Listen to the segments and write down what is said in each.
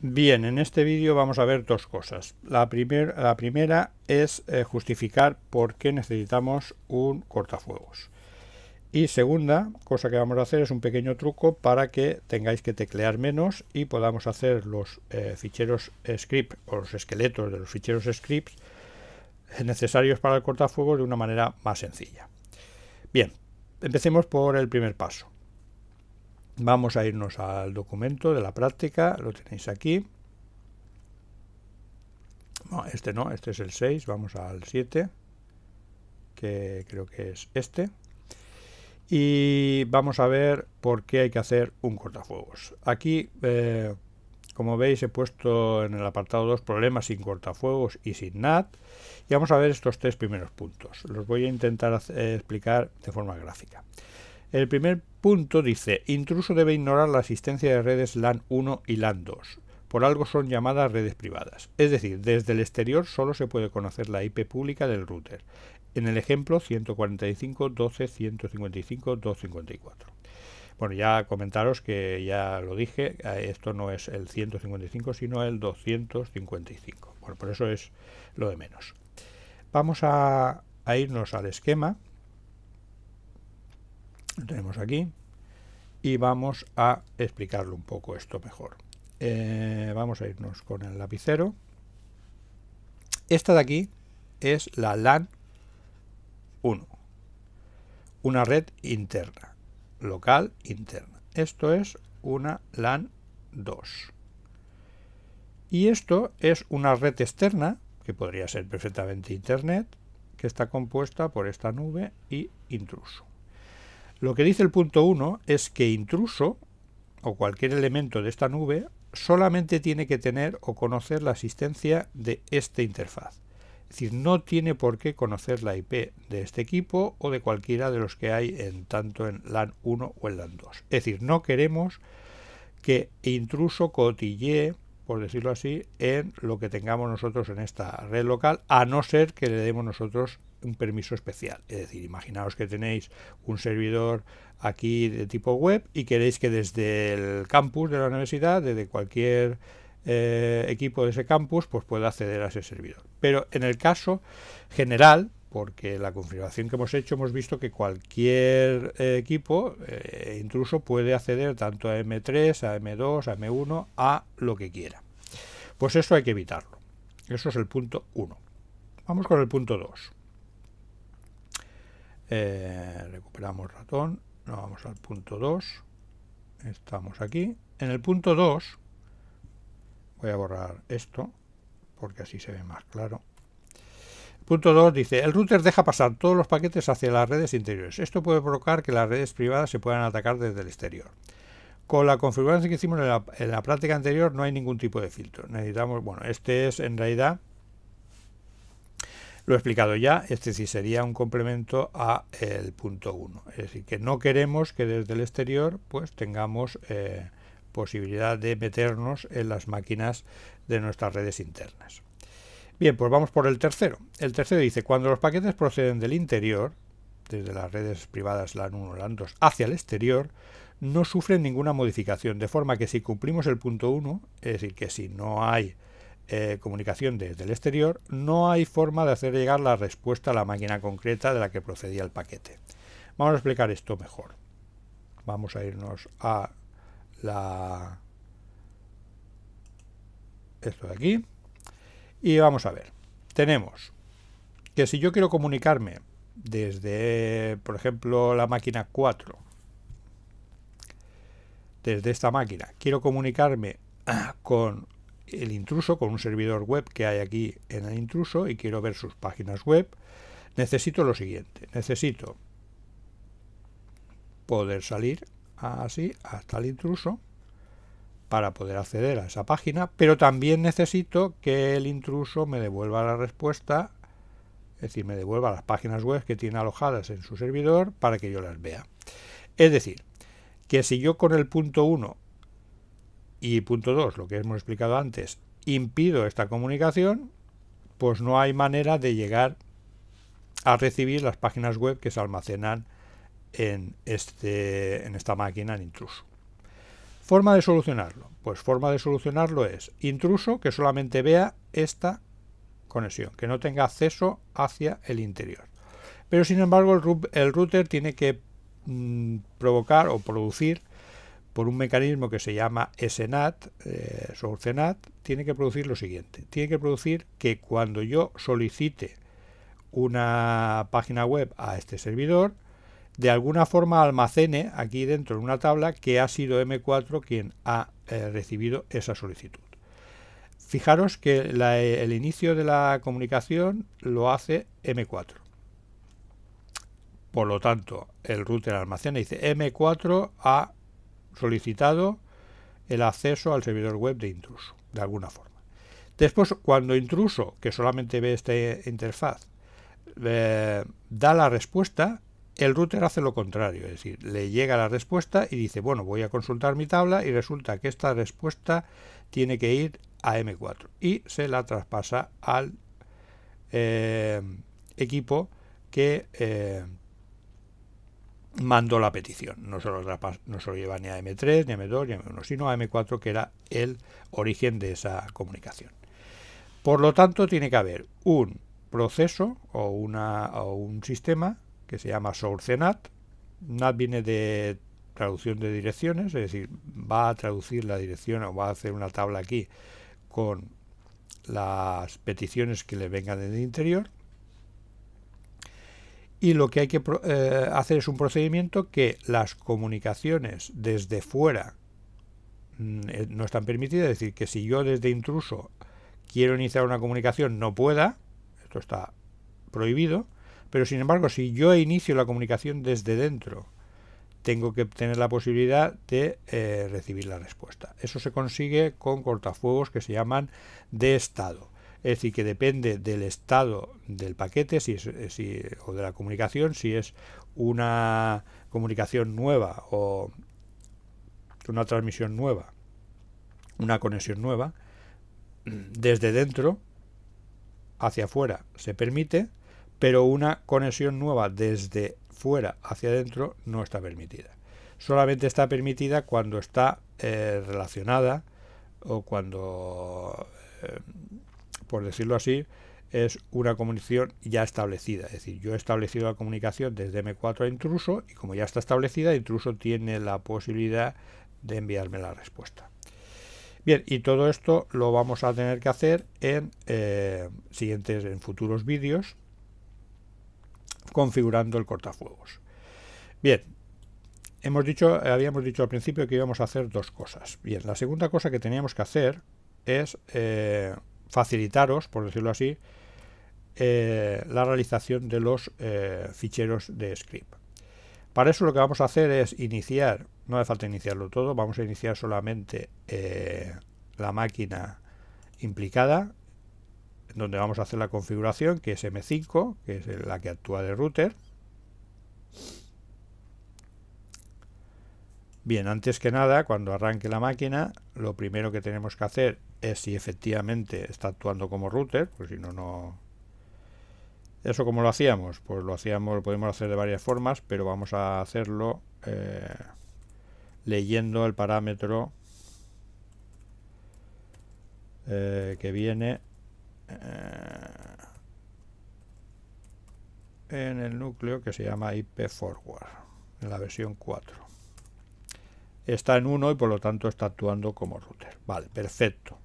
Bien, en este vídeo vamos a ver dos cosas. La, la primera es eh, justificar por qué necesitamos un cortafuegos. Y segunda cosa que vamos a hacer es un pequeño truco para que tengáis que teclear menos y podamos hacer los eh, ficheros script o los esqueletos de los ficheros scripts eh, necesarios para el cortafuegos de una manera más sencilla. Bien, empecemos por el primer paso. Vamos a irnos al documento de la práctica, lo tenéis aquí. No, este no, este es el 6, vamos al 7, que creo que es este. Y vamos a ver por qué hay que hacer un cortafuegos. Aquí, eh, como veis, he puesto en el apartado 2 problemas sin cortafuegos y sin NAT. Y vamos a ver estos tres primeros puntos. Los voy a intentar eh, explicar de forma gráfica. El primer punto dice, intruso debe ignorar la existencia de redes LAN 1 y LAN 2. Por algo son llamadas redes privadas. Es decir, desde el exterior solo se puede conocer la IP pública del router. En el ejemplo 145.12.155.254 Bueno, ya comentaros que ya lo dije, eh, esto no es el 155, sino el 255. por eso es lo de menos. Vamos a irnos al esquema lo tenemos aquí, y vamos a explicarlo un poco esto mejor. Eh, vamos a irnos con el lapicero. Esta de aquí es la LAN 1, una red interna, local interna. Esto es una LAN 2. Y esto es una red externa, que podría ser perfectamente Internet, que está compuesta por esta nube y intruso. Lo que dice el punto 1 es que intruso o cualquier elemento de esta nube solamente tiene que tener o conocer la existencia de esta interfaz. Es decir, no tiene por qué conocer la IP de este equipo o de cualquiera de los que hay en tanto en LAN 1 o en LAN 2. Es decir, no queremos que intruso cotillee, por decirlo así, en lo que tengamos nosotros en esta red local, a no ser que le demos nosotros un permiso especial. Es decir, imaginaos que tenéis un servidor aquí de tipo web y queréis que desde el campus de la universidad, desde cualquier eh, equipo de ese campus, pues pueda acceder a ese servidor. Pero en el caso general, porque la configuración que hemos hecho hemos visto que cualquier eh, equipo incluso eh, intruso puede acceder tanto a M3, a M2, a M1, a lo que quiera. Pues eso hay que evitarlo. Eso es el punto 1. Vamos con el punto 2. Eh, recuperamos ratón, nos vamos al punto 2, estamos aquí. En el punto 2 voy a borrar esto porque así se ve más claro. Punto 2 dice, el router deja pasar todos los paquetes hacia las redes interiores. Esto puede provocar que las redes privadas se puedan atacar desde el exterior. Con la configuración que hicimos en la práctica anterior no hay ningún tipo de filtro. Necesitamos, bueno, este es en realidad lo he explicado ya, este sí sería un complemento a el punto 1. Es decir, que no queremos que desde el exterior pues tengamos eh, posibilidad de meternos en las máquinas de nuestras redes internas. Bien, pues vamos por el tercero. El tercero dice, cuando los paquetes proceden del interior, desde las redes privadas LAN 1, LAN 2, hacia el exterior, no sufren ninguna modificación, de forma que si cumplimos el punto 1, es decir, que si no hay eh, comunicación desde el exterior, no hay forma de hacer llegar la respuesta a la máquina concreta de la que procedía el paquete. Vamos a explicar esto mejor. Vamos a irnos a la... esto de aquí. Y vamos a ver. Tenemos que si yo quiero comunicarme desde, por ejemplo, la máquina 4, desde esta máquina, quiero comunicarme con el intruso con un servidor web que hay aquí en el intruso y quiero ver sus páginas web, necesito lo siguiente. Necesito poder salir así hasta el intruso para poder acceder a esa página, pero también necesito que el intruso me devuelva la respuesta, es decir, me devuelva las páginas web que tiene alojadas en su servidor para que yo las vea. Es decir, que si yo con el punto 1 y punto 2, lo que hemos explicado antes, impido esta comunicación, pues no hay manera de llegar a recibir las páginas web que se almacenan en, este, en esta máquina en intruso. ¿Forma de solucionarlo? Pues forma de solucionarlo es intruso que solamente vea esta conexión, que no tenga acceso hacia el interior. Pero sin embargo el, router tiene que mm, provocar o producir por un mecanismo que se llama SNAT, eh, SourceNAT, tiene que producir lo siguiente. Tiene que producir que cuando yo solicite una página web a este servidor, de alguna forma almacene aquí dentro de una tabla que ha sido M4 quien ha eh, recibido esa solicitud. Fijaros que el inicio de la comunicación lo hace M4. Por lo tanto, el router almacena y dice M4 a solicitado el acceso al servidor web de intruso, de alguna forma. Después, cuando intruso, que solamente ve esta interfaz, eh, da la respuesta, el router hace lo contrario, es decir, le llega la respuesta y dice, bueno, voy a consultar mi tabla y resulta que esta respuesta tiene que ir a M4 y se la traspasa al eh, equipo que eh, mandó la petición. No solo, no lleva ni a M3, ni a M2, ni a M1, sino a M4, que era el origen de esa comunicación. Por lo tanto, tiene que haber un proceso o, o un sistema que se llama source NAT. NAT viene de traducción de direcciones, es decir, va a traducir la dirección o va a hacer una tabla aquí con las peticiones que le vengan del interior y lo que hay que eh, hacer es un procedimiento que las comunicaciones desde fuera mm, eh, no están permitidas, es decir, que si yo desde intruso quiero iniciar una comunicación no pueda, esto está prohibido, pero sin embargo si yo inicio la comunicación desde dentro, tengo que tener la posibilidad de eh, recibir la respuesta. Eso se consigue con cortafuegos que se llaman de estado. Es decir, que depende del estado del paquete eh, si o de la comunicación, si es una comunicación nueva o una transmisión nueva, una conexión nueva, desde dentro hacia afuera se permite, pero una conexión nueva desde fuera hacia adentro no está permitida. Solamente está permitida cuando está eh, relacionada o cuando eh, por decirlo así, es una comunicación ya establecida. Es decir, yo he establecido la comunicación desde M4 a intruso y como ya está establecida, intruso tiene la posibilidad de enviarme la respuesta. Bien, y todo esto lo vamos a tener que hacer en eh, siguientes, en futuros vídeos, configurando el cortafuegos. Bien, hemos dicho, habíamos dicho al principio que íbamos a hacer dos cosas. Bien, la segunda cosa que teníamos que hacer es eh, facilitaros, por decirlo así, eh, la realización de los eh, ficheros de script. Para eso lo que vamos a hacer es iniciar, no hace falta iniciarlo todo, vamos a iniciar solamente eh, la máquina implicada, donde vamos a hacer la configuración, que es M5, que es la que actúa de router. Bien, antes que nada, cuando arranque la máquina, lo primero que tenemos que hacer es si efectivamente está actuando como router, pues si no, no... ¿Eso como lo hacíamos? Pues lo hacíamos, lo podemos hacer de varias formas, pero vamos a hacerlo eh, leyendo el parámetro eh, que viene eh, en el núcleo que se llama IP forward, en la versión 4 está en 1 y por lo tanto está actuando como router. Vale, perfecto.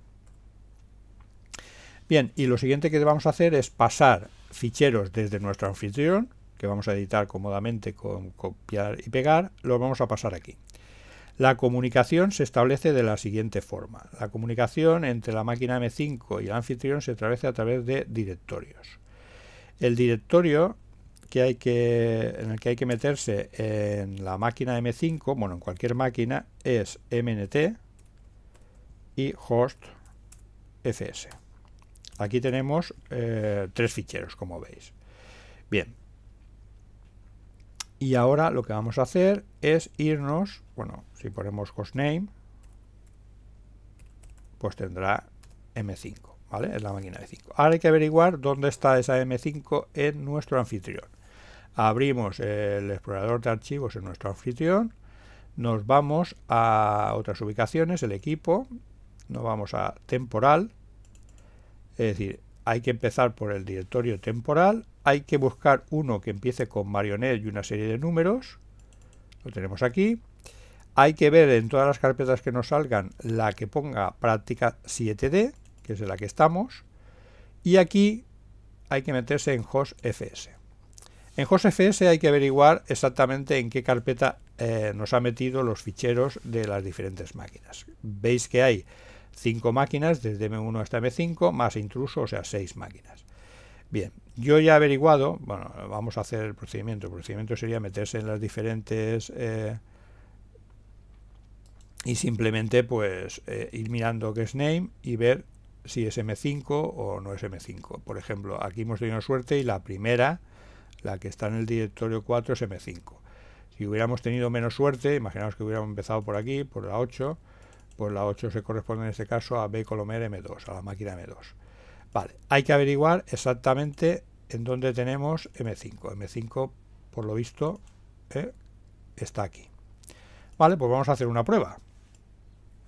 Bien, y lo siguiente que vamos a hacer es pasar ficheros desde nuestro anfitrión, que vamos a editar cómodamente con copiar y pegar, los vamos a pasar aquí. La comunicación se establece de la siguiente forma. La comunicación entre la máquina M5 y el anfitrión se establece a través de directorios. El directorio en el que hay que meterse en la máquina M5, bueno, en cualquier máquina, es mnt y hostfs. Aquí tenemos eh, tres ficheros, como veis. Bien. Y ahora lo que vamos a hacer es irnos, bueno, si ponemos hostname, pues tendrá M5, ¿vale? Es la máquina de 5. Ahora hay que averiguar dónde está esa M5 en nuestro anfitrión. Abrimos el explorador de archivos en nuestro anfitrión, nos vamos a otras ubicaciones, el equipo, nos vamos a temporal, es decir, hay que empezar por el directorio temporal, hay que buscar uno que empiece con marionet y una serie de números, lo tenemos aquí. Hay que ver en todas las carpetas que nos salgan la que ponga práctica 7D, que es la que estamos, y aquí hay que meterse en hostfs. En hostfs hay que averiguar exactamente en qué carpeta eh, nos ha metido los ficheros de las diferentes máquinas. Veis que hay cinco máquinas, desde M1 hasta M5, más intruso, o sea, seis máquinas. Bien, yo ya he averiguado, bueno, vamos a hacer el procedimiento. El procedimiento sería meterse en las diferentes... Eh, y simplemente pues eh, ir mirando que es name y ver si es M5 o no es M5. Por ejemplo, aquí hemos tenido suerte y la primera, la que está en el directorio 4, es M5. Si hubiéramos tenido menos suerte, imaginaos que hubiéramos empezado por aquí, por la 8, pues la 8 se corresponde en este caso a B Colomer M2, a la máquina M2. Vale, hay que averiguar exactamente en dónde tenemos M5. M5, por lo visto, eh, está aquí. Vale, pues vamos a hacer una prueba.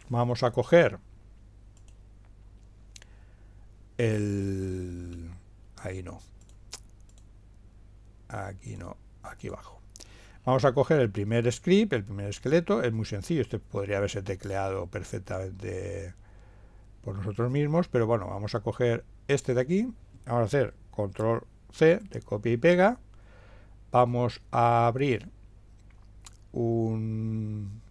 Vamos a coger el... Ahí no. Aquí no, aquí abajo. Vamos a coger el primer script, el primer esqueleto, es muy sencillo, este podría haberse tecleado perfectamente por nosotros mismos, pero bueno, vamos a coger este de aquí, vamos a hacer control C de copia y pega, vamos a abrir un...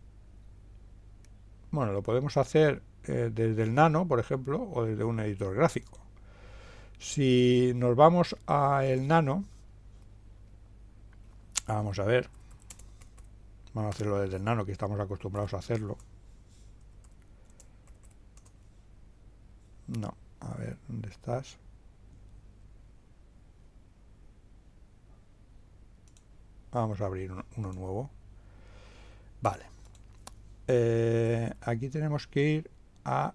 Bueno, lo podemos hacer eh, desde el nano, por ejemplo, o desde un editor gráfico. Si nos vamos a el nano, vamos a ver, Vamos a hacerlo desde el nano, que estamos acostumbrados a hacerlo. No, a ver, ¿dónde estás? Vamos a abrir uno, nuevo. Vale. Eh, aquí tenemos que ir a...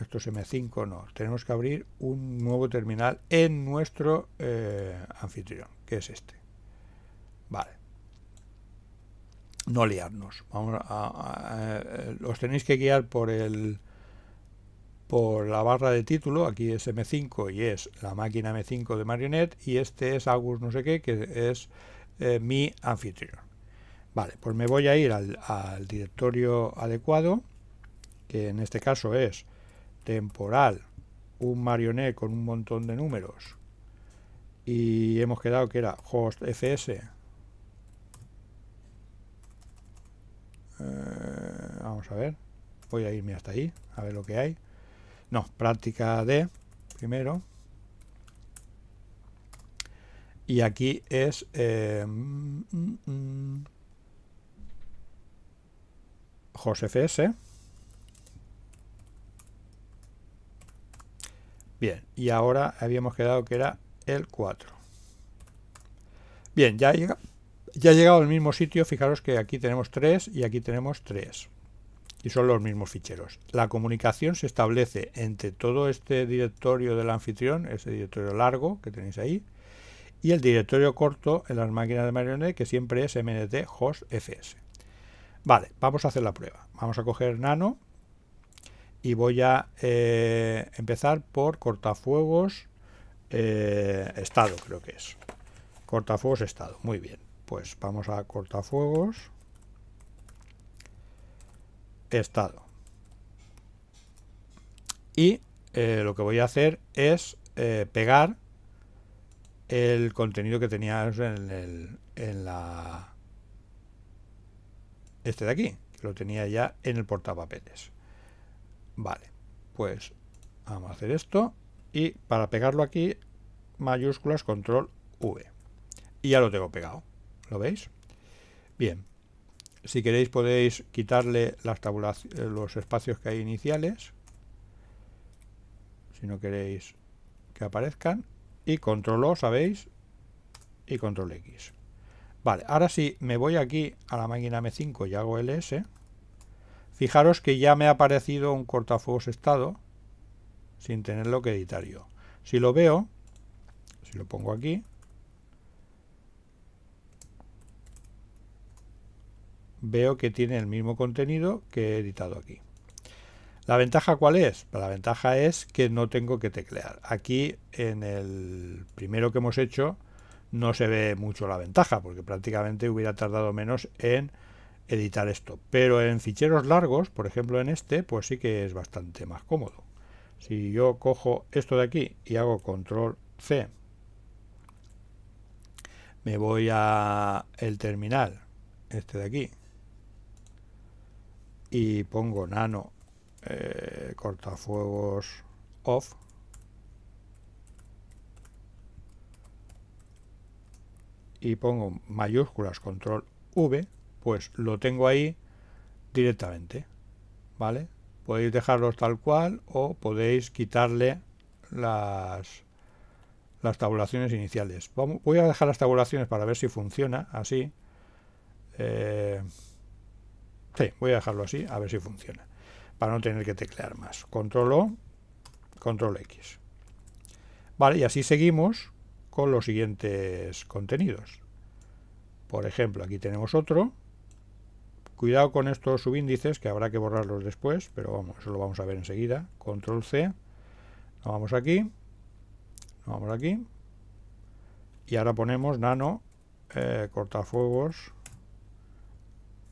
Esto es M5, no. Tenemos que abrir un nuevo terminal en nuestro eh, anfitrión, que es este. no liarnos. Vamos a, eh, os tenéis que guiar por el por la barra de título, aquí es M5 y es la máquina M5 de Marionette y este es Agus no sé qué, que es eh, mi anfitrión. Vale, pues me voy a ir al, al, directorio adecuado, que en este caso es temporal, un marionette con un montón de números y hemos quedado que era hostfs Eh, vamos a ver. Voy a irme hasta ahí, a ver lo que hay. No, práctica de primero. Y aquí es... Eh, mm, mm, mm. FS Bien, y ahora habíamos quedado que era el 4. Bien, ya llega, ya he llegado al mismo sitio, fijaros que aquí tenemos 3 y aquí tenemos 3. Y son los mismos ficheros. La comunicación se establece entre todo este directorio del anfitrión, ese directorio largo que tenéis ahí, y el directorio corto en las máquinas de marionet, que siempre es mnt host fs. Vale, vamos a hacer la prueba. Vamos a coger nano y voy a eh, empezar por cortafuegos eh, estado, creo que es. Cortafuegos estado, muy bien pues vamos a cortafuegos, estado. Y eh, lo que voy a hacer es eh, pegar el contenido que tenías en, el, la... Este de aquí, que lo tenía ya en el portapapeles. Vale, pues vamos a hacer esto y para pegarlo aquí, mayúsculas, control V. Y ya lo tengo pegado. ¿Lo veis? Bien. Si queréis podéis quitarle las eh, los espacios que hay iniciales. Si no queréis que aparezcan. Y control O, ¿sabéis? Y control X. Vale, ahora si me voy aquí a la máquina M5 y hago LS. Fijaros que ya me ha aparecido un cortafuegos estado sin tenerlo que editar yo. Si lo veo, si lo pongo aquí, veo que tiene el mismo contenido que he editado aquí. ¿La ventaja cuál es? Pues la ventaja es que no tengo que teclear. Aquí en el primero que hemos hecho no se ve mucho la ventaja porque prácticamente hubiera tardado menos en editar esto. Pero en ficheros largos, por ejemplo en este, pues sí que es bastante más cómodo. Si yo cojo esto de aquí y hago control C, me voy a el terminal, este de aquí, y pongo nano eh, cortafuegos off y pongo mayúsculas control V, pues lo tengo ahí directamente, ¿vale? Podéis dejarlos tal cual o podéis quitarle las, las tabulaciones iniciales. voy a dejar las tabulaciones para ver si funciona así. Eh, voy a dejarlo así, a ver si funciona. Para no tener que teclear más. Control O, Control X. Vale, y así seguimos con los siguientes contenidos. Por ejemplo, aquí tenemos otro. Cuidado con estos subíndices, que habrá que borrarlos después, pero vamos, eso lo vamos a ver enseguida. Control C, nos vamos aquí, nos vamos aquí, y ahora ponemos nano, eh, cortafuegos,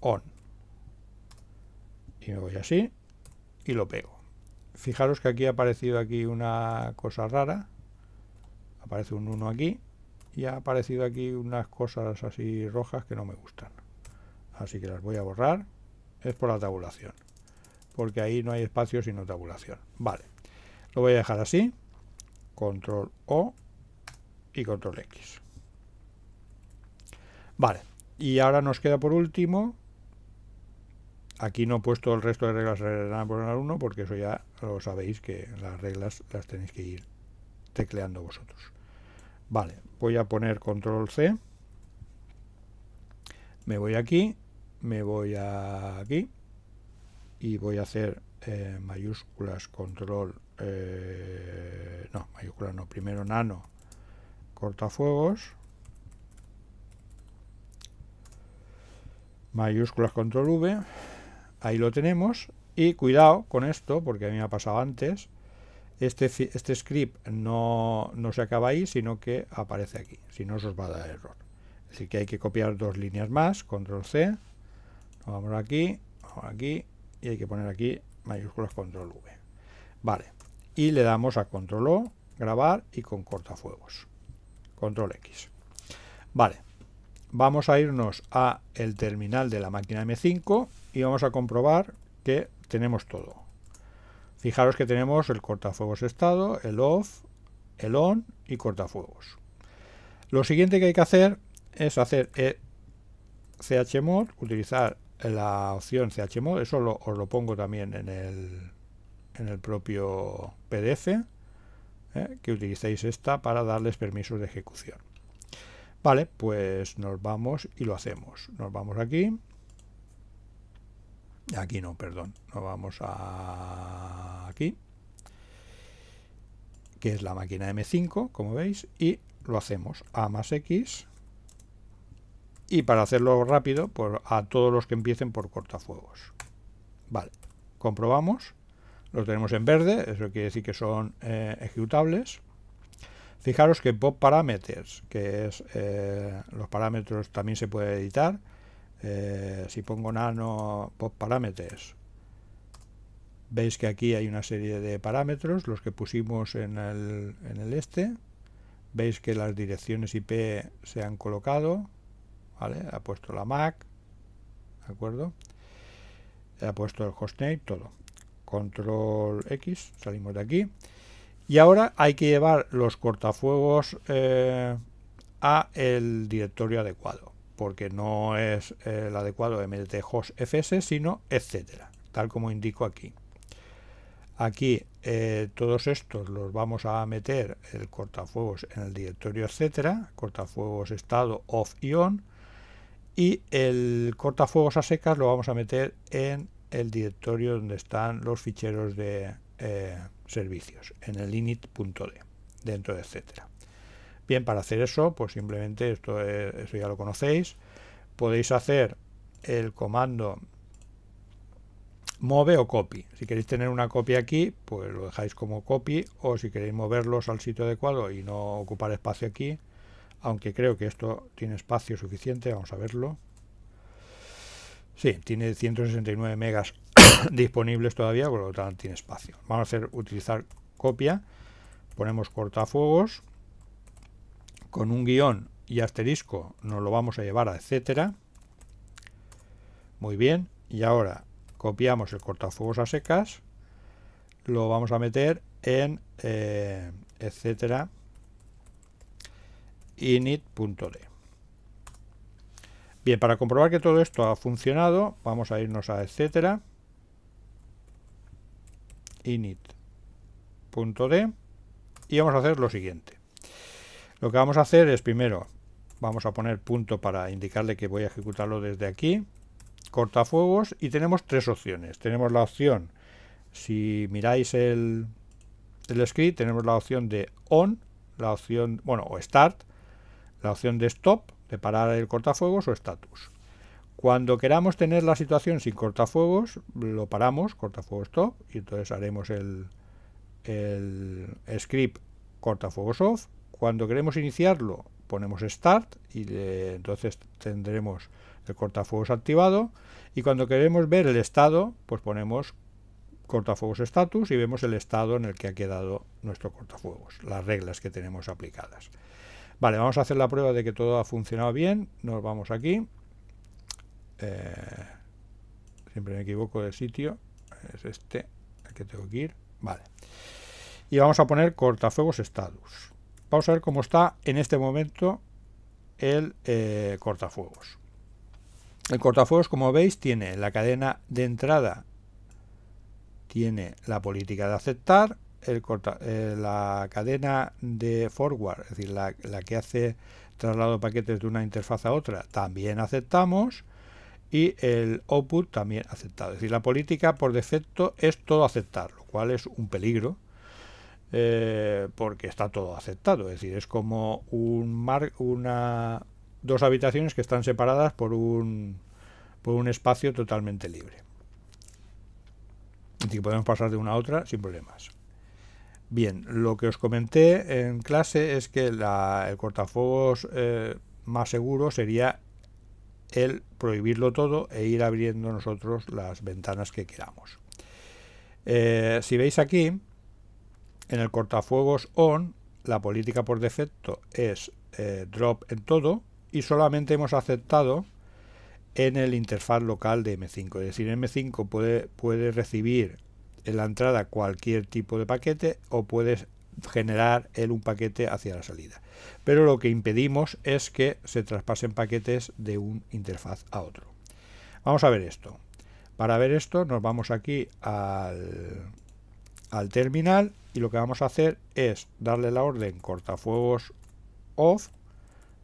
on y me voy así y lo pego fijaros que aquí ha aparecido aquí una cosa rara aparece un 1 aquí y ha aparecido aquí unas cosas así rojas que no me gustan así que las voy a borrar es por la tabulación porque ahí no hay espacio sino tabulación vale lo voy a dejar así control O y control X vale y ahora nos queda por último Aquí no he puesto el resto de reglas por el porque eso ya lo sabéis que las reglas las tenéis que ir tecleando vosotros. Vale, voy a poner control C. Me voy aquí, me voy aquí y voy a hacer eh, mayúsculas control, eh, no, mayúsculas no, primero nano, cortafuegos, mayúsculas control V Ahí lo tenemos. Y cuidado con esto, porque a mí me ha pasado antes. Este, este script no, se acaba ahí, sino que aparece aquí. Si no, se os va a dar error. Es decir, que hay que copiar dos líneas más. Control C. Vamos aquí, vamos aquí. Y hay que poner aquí mayúsculas Control V. Vale. Y le damos a Control O, grabar y con cortafuegos. Control X. Vale. Vamos a irnos a el terminal de la máquina M5 y vamos a comprobar que tenemos todo. Fijaros que tenemos el cortafuegos estado, el off, el on y cortafuegos. Lo siguiente que hay que hacer es hacer e chmod, utilizar la opción chmod, eso os lo pongo también en el, propio PDF, ¿eh? que utilicéis esta para darles permisos de ejecución. Vale, pues nos vamos y lo hacemos. Nos vamos aquí, Aquí no, perdón. Nos vamos a aquí, que es la máquina M5, como veis, y lo hacemos A más X. Y para hacerlo rápido, pues a todos los que empiecen por cortafuegos. Vale, comprobamos. lo tenemos en verde, eso quiere decir que son eh, ejecutables. Fijaros que pop parameters, que es eh, los parámetros también se puede editar. Eh, si pongo nano pop pues, parámetros, veis que aquí hay una serie de parámetros los que pusimos en el, este veis que las direcciones IP se han colocado ha puesto la MAC ¿de acuerdo? ha puesto el hostname, todo control X, salimos de aquí y ahora hay que llevar los cortafuegos eh, a el directorio adecuado porque no es eh, el adecuado MDT fs, sino etcétera, tal como indico aquí. Aquí eh, todos estos los vamos a meter el cortafuegos en el directorio etcétera, cortafuegos estado off y on, y el cortafuegos a secas lo vamos a meter en el directorio donde están los ficheros de eh, servicios, en el init.d, dentro de etcétera. Bien, para hacer eso, pues simplemente, esto, ya lo conocéis, podéis hacer el comando move o copy. Si queréis tener una copia aquí, pues lo dejáis como copy, o si queréis moverlos al sitio adecuado y no ocupar espacio aquí, aunque creo que esto tiene espacio suficiente, vamos a verlo. Sí, tiene 169 megas disponibles todavía, por lo tanto tiene espacio. Vamos a hacer utilizar copia, ponemos cortafuegos, con un guión y asterisco nos lo vamos a llevar a etcétera. Muy bien, y ahora copiamos el cortafuegos a secas, lo vamos a meter en eh, etcétera init.d. Bien, para comprobar que todo esto ha funcionado, vamos a irnos a etcétera init.d y vamos a hacer lo siguiente. Lo que vamos a hacer es primero, vamos a poner punto para indicarle que voy a ejecutarlo desde aquí, cortafuegos, y tenemos tres opciones. Tenemos la opción, si miráis el, script, tenemos la opción de on, la opción, bueno, o start, la opción de stop, de parar el cortafuegos o status. Cuando queramos tener la situación sin cortafuegos, lo paramos, cortafuegos stop, y entonces haremos el, el script cortafuegos off cuando queremos iniciarlo, ponemos Start y entonces tendremos el cortafuegos activado. Y cuando queremos ver el estado, pues ponemos cortafuegos status y vemos el estado en el que ha quedado nuestro cortafuegos, las reglas que tenemos aplicadas. Vale, vamos a hacer la prueba de que todo ha funcionado bien. Nos vamos aquí. Eh, siempre me equivoco del sitio. Es este, al que tengo que ir. Vale. Y vamos a poner cortafuegos status. Vamos a ver cómo está en este momento el eh, cortafuegos. El cortafuegos, como veis, tiene la cadena de entrada, tiene la política de aceptar, eh, la cadena de forward, es decir, la, que hace traslado paquetes de una interfaz a otra, también aceptamos, y el output también aceptado. Es decir, la política por defecto es todo aceptar, lo cual es un peligro, eh, porque está todo aceptado. Es decir, es como un mar, una, dos habitaciones que están separadas por un, por un espacio totalmente libre. podemos pasar de una a otra sin problemas. Bien, lo que os comenté en clase es que el cortafuegos eh, más seguro sería el prohibirlo todo e ir abriendo nosotros las ventanas que queramos. Eh, si veis aquí, en el cortafuegos ON, la política por defecto es eh, drop en todo y solamente hemos aceptado en el interfaz local de M5. Es decir, M5 puede, puede recibir en la entrada cualquier tipo de paquete o puede generar él un paquete hacia la salida. Pero lo que impedimos es que se traspasen paquetes de un interfaz a otro. Vamos a ver esto. Para ver esto nos vamos aquí al al terminal y lo que vamos a hacer es darle la orden cortafuegos off.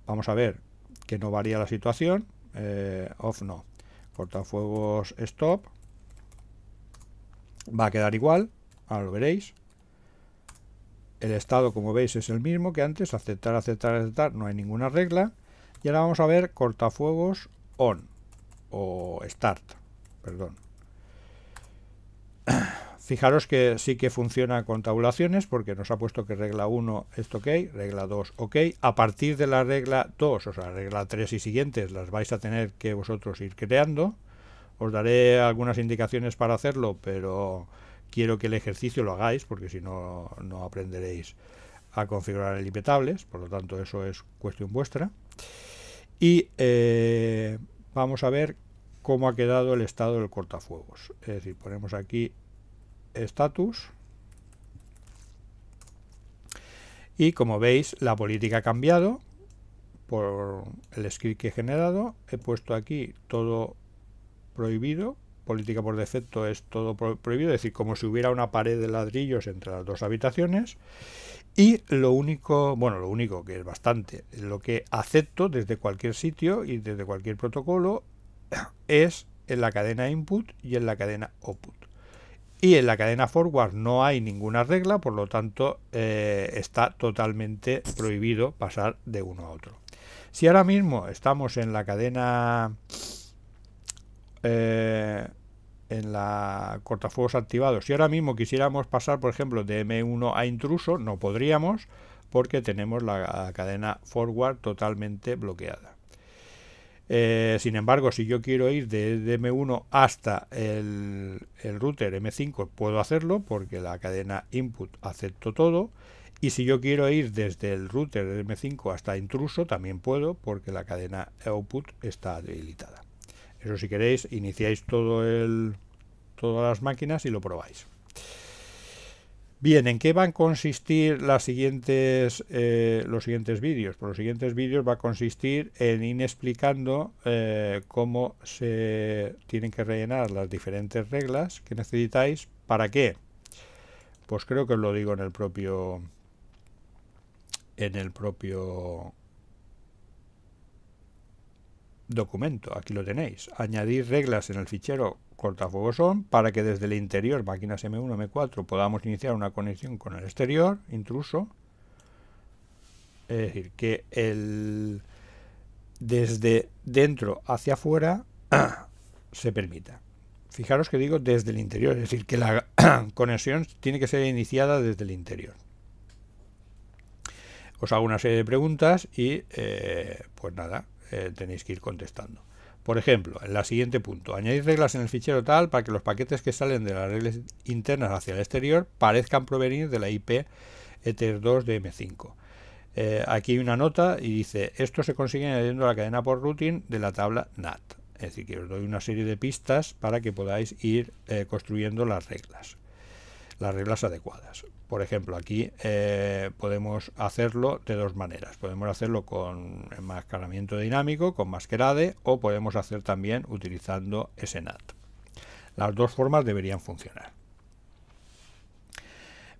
Vamos a ver que no varía la situación. Eh, off no. Cortafuegos stop. Va a quedar igual. Ahora lo veréis. El estado, como veis, es el mismo que antes. Aceptar, aceptar, aceptar. No hay ninguna regla. Y ahora vamos a ver cortafuegos on. O start. Perdón. Fijaros que sí que funciona con tabulaciones porque nos ha puesto que regla 1 es ok, regla 2 ok. A partir de la regla 2, o sea, regla 3 y siguientes, las vais a tener que vosotros ir creando. Os daré algunas indicaciones para hacerlo, pero quiero que el ejercicio lo hagáis porque si no, no aprenderéis a configurar el IP por lo tanto eso es cuestión vuestra. Y eh, vamos a ver cómo ha quedado el estado del cortafuegos. Es decir, ponemos aquí estatus y como veis la política ha cambiado por el script que he generado he puesto aquí todo prohibido política por defecto es todo prohibido, es decir, como si hubiera una pared de ladrillos entre las dos habitaciones. Y lo único, bueno, lo único que es bastante, lo que acepto desde cualquier sitio y desde cualquier protocolo es en la cadena input y en la cadena output y en la cadena forward no hay ninguna regla, por lo tanto eh, está totalmente prohibido pasar de uno a otro. Si ahora mismo estamos en la cadena eh, en la cortafuegos activados, si ahora mismo quisiéramos pasar, por ejemplo, de M1 a intruso, no podríamos porque tenemos la cadena forward totalmente bloqueada. Eh, sin embargo, si yo quiero ir de, M1 hasta el, el, router M5, puedo hacerlo porque la cadena input acepto todo. Y si yo quiero ir desde el router M5 hasta intruso, también puedo porque la cadena output está debilitada. Eso si queréis, iniciáis todo el, todas las máquinas y lo probáis. Bien, ¿en qué van a consistir eh, los siguientes vídeos? Pues los siguientes vídeos va a consistir en ir explicando eh, cómo se tienen que rellenar las diferentes reglas que necesitáis. ¿Para qué? Pues creo que os lo digo en el propio en el propio documento, aquí lo tenéis, añadir reglas en el fichero cortafuegosón para que desde el interior, máquinas M1, M4, podamos iniciar una conexión con el exterior, intruso. Es decir, que el desde dentro hacia afuera se permita. Fijaros que digo desde el interior, es decir, que la conexión tiene que ser iniciada desde el interior. Os hago una serie de preguntas y eh, pues nada, eh, tenéis que ir contestando. Por ejemplo, en la siguiente punto, añadir reglas en el fichero tal para que los paquetes que salen de las reglas internas hacia el exterior parezcan provenir de la IP ether 2 de M5. Eh, aquí hay una nota y dice, esto se consigue añadiendo la cadena por routing de la tabla NAT. Es decir, que os doy una serie de pistas para que podáis ir eh, construyendo las reglas, las reglas adecuadas. Por ejemplo, aquí eh, podemos hacerlo de dos maneras. Podemos hacerlo con enmascaramiento dinámico, con masquerade, o podemos hacer también utilizando SNAT. Las dos formas deberían funcionar.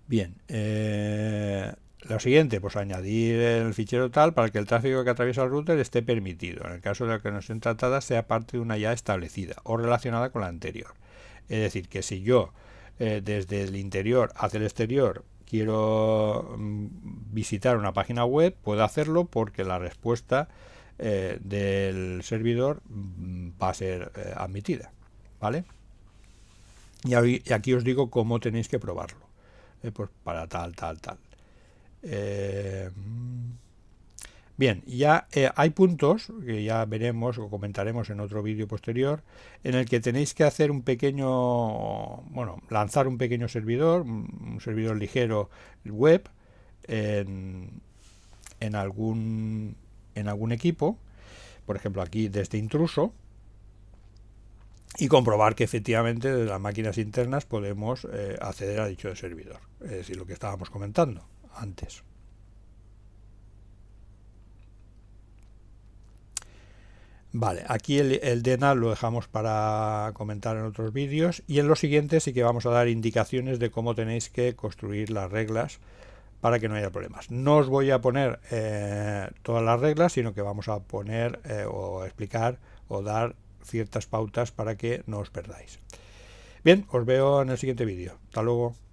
Bien, eh, lo siguiente, pues añadir el fichero tal para que el tráfico que atraviesa el router esté permitido, en el caso de que no estén tratadas sea parte de una ya establecida o relacionada con la anterior. Es decir, que si yo eh, desde el interior hacia el exterior quiero mm, visitar una página web, puedo hacerlo porque la respuesta eh, del servidor mm, va a ser eh, admitida. ¿Vale? Y, aquí os digo cómo tenéis que probarlo. pues para tal, tal, tal. Mm, Bien, ya eh, hay puntos que ya veremos o comentaremos en otro vídeo posterior en el que tenéis que hacer un pequeño, bueno, lanzar un pequeño servidor, un servidor ligero web en, algún, en algún equipo, por ejemplo aquí desde este intruso, y comprobar que efectivamente desde las máquinas internas podemos eh, acceder a dicho servidor, es decir, lo que estábamos comentando antes. Vale, aquí el, el, DNA lo dejamos para comentar en otros vídeos y en los siguientes sí que vamos a dar indicaciones de cómo tenéis que construir las reglas para que no haya problemas. No os voy a poner eh, todas las reglas, sino que vamos a poner eh, o explicar o dar ciertas pautas para que no os perdáis. Bien, os veo en el siguiente vídeo. Hasta luego.